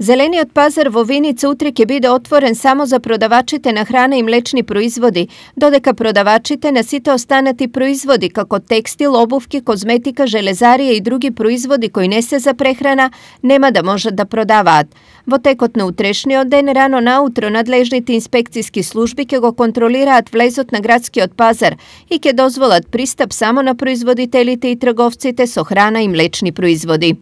Зелениот пазар во Виница утре ќе биде отворен само за продавачите на храна и млечни производи, додека продавачите на сите останати производи како текстил, обувки, козметика, железарија и други производи кои не се за прехрана, нема да можат да продаваат. Во текот на утрешниот ден рано наутро надлежните инспекцијски служби ќе го контролираат влезот на градскиот пазар и ќе дозволат пристап само на производителите и трговците со храна и млечни производи.